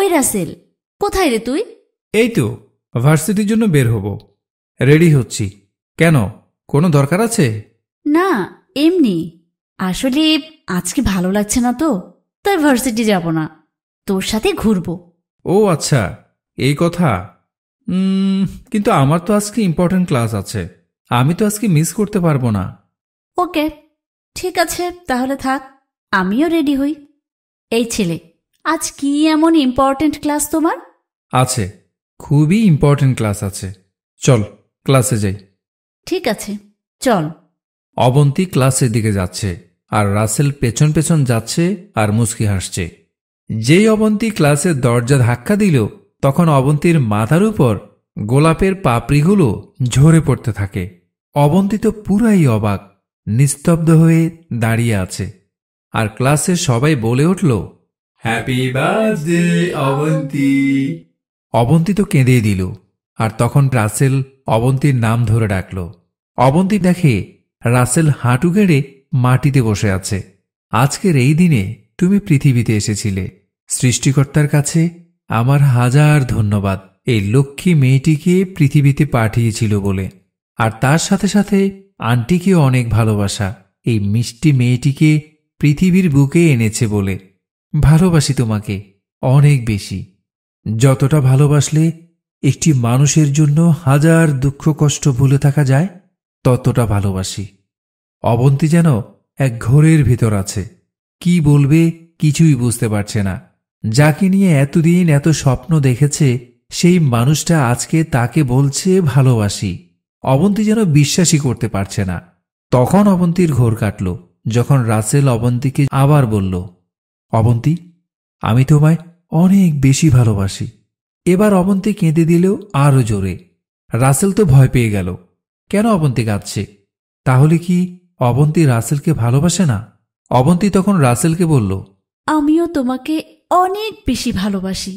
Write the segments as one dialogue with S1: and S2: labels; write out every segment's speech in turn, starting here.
S1: ওই রাসেল কোথায় রে তুই
S2: এই তো ভার্সিটির জন্য বের হব রেডি হচ্ছি কেন কোনো দরকার আছে
S1: না এমনি আসলে আজকে ভালো লাগছে না তো তাই ভার্সিটি যাব না তোর
S2: সাথে ঘুরবো ও আচ্ছা এই কথা কিন্তু আমার তো আজকে ইম্পর্টেন্ট ক্লাস আছে আমি তো আজকে মিস করতে পারবো না
S1: ওকে ঠিক আছে তাহলে থাক আমিও রেডি হই এই ছেলে আজ কি এমন ইম্পর্ট্যান্ট ক্লাস তোমার
S2: আছে খুবই ইম্পর্ট্যান্ট ক্লাস আছে চল ক্লাসে যাই
S1: ঠিক আছে চল
S2: অবন্তী ক্লাসের দিকে যাচ্ছে আর রাসেল পেছন পেছন যাচ্ছে আর মুসকি হাসছে যেই অবন্তী ক্লাসের দরজা ধাক্কা দিল তখন অবন্তীর মাথার উপর গোলাপের পাপড়িগুলো ঝরে পড়তে থাকে অবন্তী তো পুরাই অবাক নিস্তব্ধ হয়ে দাঁড়িয়ে আছে আর ক্লাসে সবাই বলে উঠল হ্যাপি বার্থডে অবন্তি অবন্তি তো কেঁদেই দিল আর তখন রাসেল অবন্তীর নাম ধরে ডাকল অবন্তী দেখে রাসেল হাঁটু গেড়ে মাটিতে বসে আছে আজকের এই দিনে তুমি পৃথিবীতে এসেছিলে সৃষ্টিকর্তার কাছে আমার হাজার ধন্যবাদ এই লক্ষ্মী মেয়েটিকে পৃথিবীতে পাঠিয়েছিল বলে আর তার সাথে সাথে আন্টিকে অনেক ভালোবাসা এই মিষ্টি মেয়েটিকে পৃথিবীর বুকে এনেছে বলে ভালোবাসি তোমাকে অনেক বেশি যতটা ভালোবাসলে একটি মানুষের জন্য হাজার দুঃখ কষ্ট ভুলে থাকা যায় ততটা ভালোবাসি অবন্তি যেন এক ঘোরের ভিতর আছে কি বলবে কিছুই বুঝতে পারছে না যাকে নিয়ে এতদিন এত স্বপ্ন দেখেছে সেই মানুষটা আজকে তাকে বলছে ভালোবাসি অবন্তি যেন বিশ্বাসই করতে পারছে না তখন অবন্তীর ঘোর কাটল যখন রাসেল অবন্তীকে আবার বলল অবন্তী আমি তোমায় অনেক বেশি ভালোবাসি এবার অবন্তী কেঁদে দিলেও আরও জোরে রাসেল তো ভয় পেয়ে গেল কেন অবন্তী কাঁদছে তাহলে কি অবন্তী রাসেলকে ভালোবাসে না অবন্তী তখন রাসেলকে বলল
S1: আমিও তোমাকে অনেক বেশি ভালোবাসি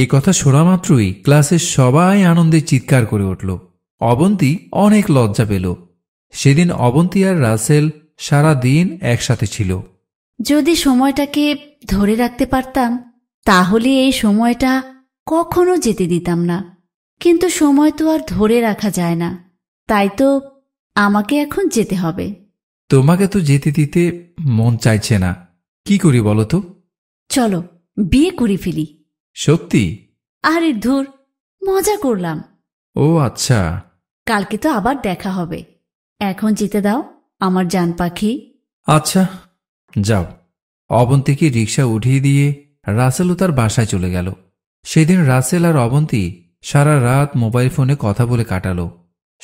S2: এই কথা শোনা মাত্রই ক্লাসের সবাই আনন্দে চিৎকার করে উঠল অবন্তী অনেক লজ্জা পেল সেদিন অবন্তী আর রাসেল সারা দিন একসাথে ছিল
S1: যদি সময়টাকে ধরে রাখতে পারতাম তাহলে এই সময়টা কখনো যেতে দিতাম না কিন্তু সময় তো আর ধরে রাখা যায় না তাই তো আমাকে এখন যেতে হবে
S2: তোমাকে তো যেতে দিতে মন চাইছে না কি করি বলো তো
S1: চলো বিয়ে করে ফেলি সত্যি আরে ধুর মজা করলাম ও আচ্ছা কালকে তো আবার দেখা হবে এখন যেতে দাও আমার জান পাখি
S2: আচ্ছা যাও অবন্তীকে রিক্সা উঠিয়ে দিয়ে রাসেলও তার বাসায় চলে গেল সেদিন রাসেল আর অবন্তী সারা রাত মোবাইল ফোনে কথা বলে কাটাল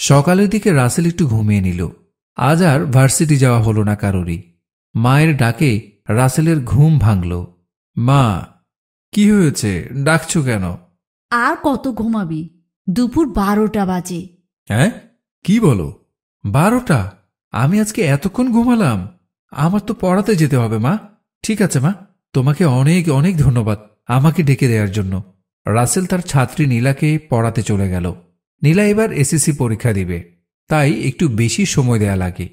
S2: সকালের দিকে রাসেল একটু ঘুমিয়ে নিল আজ আর ভার্সিটি যাওয়া হলো না কারোরই মায়ের ডাকে রাসেলের ঘুম ভাঙল মা কি হয়েছে ডাকছো কেন
S1: আর কত ঘুমাবি দুপুর বারোটা বাজে
S2: হ্যাঁ কি বলো বারোটা আমি আজকে এতক্ষণ ঘুমালাম আমার তো পড়াতে যেতে হবে মা ঠিক আছে মা তোমাকে অনেক অনেক ধন্যবাদ আমাকে ডেকে দেওয়ার জন্য রাসেল তার ছাত্রী নীলাকে পড়াতে চলে গেল নীলা এবার এসএসসি পরীক্ষা দিবে তাই একটু বেশি সময় দেয়া লাগে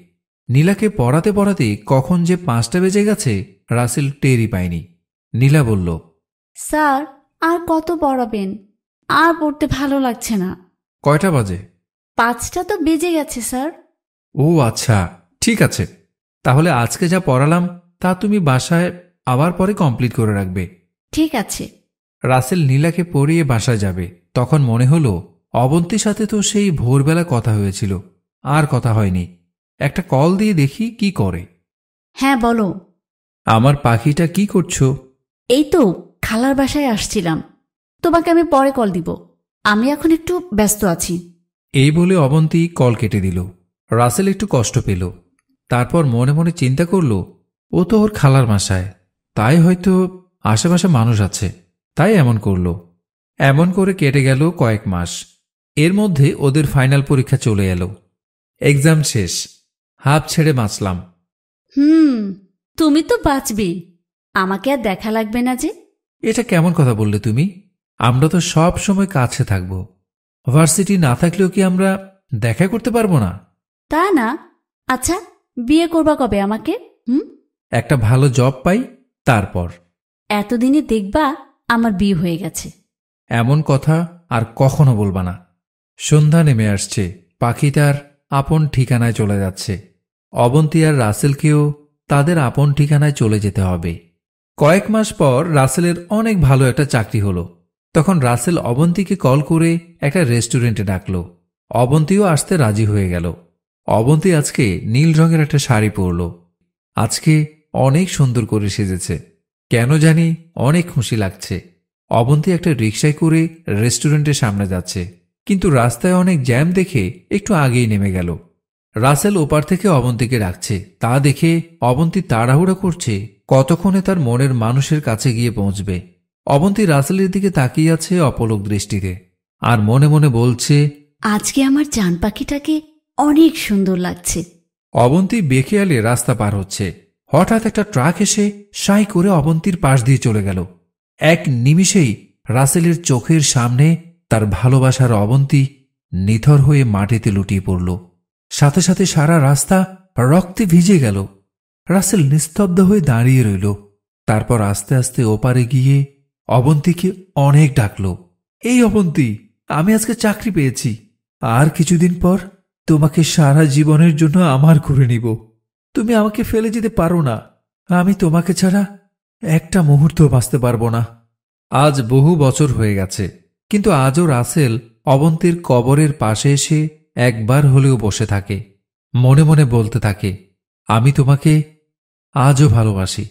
S2: নীলাকে পড়াতে পড়াতে কখন যে পাঁচটা বেজে গেছে রাসেল টেরই পায়নি নীলা বলল
S1: স্যার আর কত পড়াবেন আর পড়তে ভালো লাগছে না কয়টা বাজে পাঁচটা তো বেজে গেছে স্যার
S2: ও আচ্ছা ঠিক আছে তাহলে আজকে যা পড়ালাম তা তুমি বাসায় আবার পরে কমপ্লিট করে রাখবে ঠিক আছে রাসেল নীলাকে পড়িয়ে বাসায় যাবে তখন মনে হলো অবন্তীর সাথে তো সেই ভোরবেলা কথা হয়েছিল আর কথা হয়নি একটা কল দিয়ে দেখি কি করে হ্যাঁ বলো আমার পাখিটা কি করছো
S1: এই তো খালার বাসায় আসছিলাম তোমাকে আমি পরে কল দিব আমি এখন একটু ব্যস্ত আছি
S2: এই বলে অবন্তী কল কেটে দিল রাসেল একটু কষ্ট পেল তারপর মনে মনে চিন্তা করল ও তো ওর খালার মাসায় তাই হয়তো আশেপাশে মানুষ আছে তাই এমন করল এমন করে কেটে গেল কয়েক মাস এর মধ্যে ওদের ফাইনাল পরীক্ষা চলে এল এক্সাম শেষ হাফ ছেড়ে বাঁচলাম
S1: হুম তুমি তো বাঁচবে আমাকে আর দেখা লাগবে না যে
S2: এটা কেমন কথা বললে তুমি আমরা তো সব সময় কাছে থাকব ভার্সিটি না থাকলেও কি আমরা দেখা করতে পারবো না
S1: তা না আচ্ছা বিয়ে করবা কবে আমাকে হুম
S2: একটা ভালো জব পাই তারপর
S1: এতদিনে দেখবা আমার বিয়ে হয়ে গেছে
S2: এমন কথা আর কখনো বলবা না সন্ধ্যা নেমে আসছে পাখিটার আপন ঠিকানায় চলে যাচ্ছে অবন্তী আর রাসেলকেও তাদের আপন ঠিকানায় চলে যেতে হবে কয়েক মাস পর রাসেলের অনেক ভালো একটা চাকরি হলো তখন রাসেল অবন্তীকে কল করে একটা রেস্টুরেন্টে ডাকল অবন্তীও আসতে রাজি হয়ে গেল অবন্তী আজকে নীল রঙের একটা শাড়ি পরল আজকে অনেক সুন্দর করে সেজেছে কেন জানি অনেক খুশি লাগছে অবন্তী একটা রিক্সায় করে রেস্টুরেন্টের সামনে যাচ্ছে কিন্তু রাস্তায় অনেক জ্যাম দেখে একটু আগেই নেমে গেল রাসেল ওপার থেকে অবন্তীকে ডাকছে তা দেখে অবন্তী তাড়াহুড়া করছে কতক্ষণে তার মনের মানুষের কাছে গিয়ে পৌঁছবে অবন্তী রাসেলের দিকে তাকিয়ে আছে অপলক দৃষ্টিতে আর মনে মনে বলছে আজকে
S1: আমার চান পাখিটাকে অনেক সুন্দর লাগছে
S2: অবন্তী বেখেয়ালে রাস্তা পার হচ্ছে হঠাৎ একটা ট্রাক এসে সাই করে অবন্তীর পাশ দিয়ে চলে গেল এক নিমিষেই রাসেলের চোখের সামনে তার ভালোবাসার অবন্তী নিথর হয়ে মাটিতে লুটিয়ে পড়ল সাথে সাথে সারা রাস্তা রক্তে ভিজে গেল রাসেল নিস্তব্ধ হয়ে দাঁড়িয়ে রইল তারপর আস্তে আস্তে ওপারে গিয়ে অবন্তীকে অনেক ডাকল এই অবন্তী আমি আজকে চাকরি পেয়েছি আর কিছুদিন পর তোমাকে সারা জীবনের জন্য আমার করে নিব তুমি আমাকে ফেলে যেতে পারো না আমি তোমাকে ছাড়া একটা মুহূর্ত বাঁচতে পারবো না আজ বহু বছর হয়ে গেছে কিন্তু আজও রাসেল অবন্তীর কবরের পাশে এসে একবার হলেও বসে থাকে মনে মনে বলতে থাকে আমি তোমাকে আজও ভালোবাসি